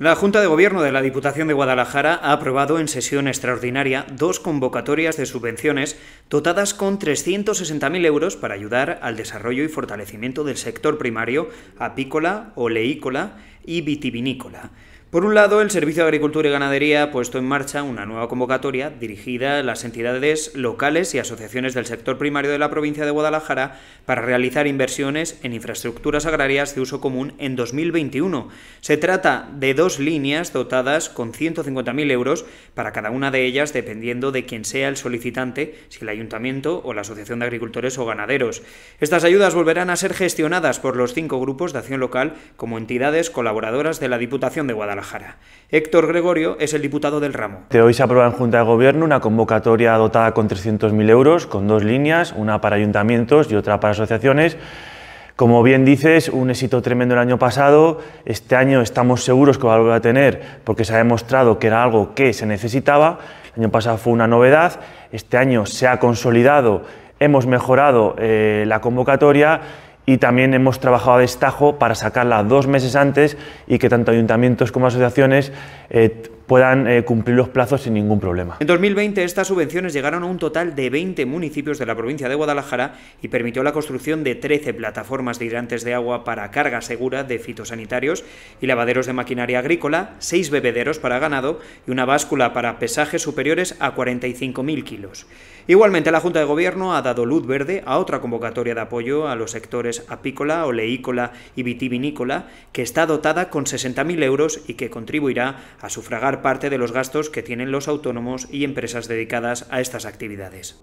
La Junta de Gobierno de la Diputación de Guadalajara ha aprobado en sesión extraordinaria dos convocatorias de subvenciones dotadas con 360.000 euros para ayudar al desarrollo y fortalecimiento del sector primario apícola, oleícola y vitivinícola. Por un lado, el Servicio de Agricultura y Ganadería ha puesto en marcha una nueva convocatoria dirigida a las entidades locales y asociaciones del sector primario de la provincia de Guadalajara para realizar inversiones en infraestructuras agrarias de uso común en 2021. Se trata de dos líneas dotadas con 150.000 euros para cada una de ellas dependiendo de quién sea el solicitante, si el ayuntamiento o la Asociación de Agricultores o Ganaderos. Estas ayudas volverán a ser gestionadas por los cinco grupos de acción local como entidades colaboradoras de la Diputación de Guadalajara. Héctor Gregorio es el diputado del ramo. hoy se aprobado en Junta de Gobierno una convocatoria dotada con 300.000 euros, con dos líneas, una para ayuntamientos y otra para asociaciones. Como bien dices, un éxito tremendo el año pasado. Este año estamos seguros que va a tener porque se ha demostrado que era algo que se necesitaba. El año pasado fue una novedad. Este año se ha consolidado, hemos mejorado eh, la convocatoria y también hemos trabajado a destajo para sacarla dos meses antes y que tanto ayuntamientos como asociaciones eh, puedan eh, cumplir los plazos sin ningún problema. En 2020 estas subvenciones llegaron a un total de 20 municipios de la provincia de Guadalajara y permitió la construcción de 13 plataformas de hidrantes de agua para carga segura de fitosanitarios y lavaderos de maquinaria agrícola, 6 bebederos para ganado y una báscula para pesajes superiores a 45.000 kilos. Igualmente la Junta de Gobierno ha dado luz verde a otra convocatoria de apoyo a los sectores apícola, oleícola y vitivinícola que está dotada con 60.000 euros y que contribuirá a sufragar parte de los gastos que tienen los autónomos y empresas dedicadas a estas actividades.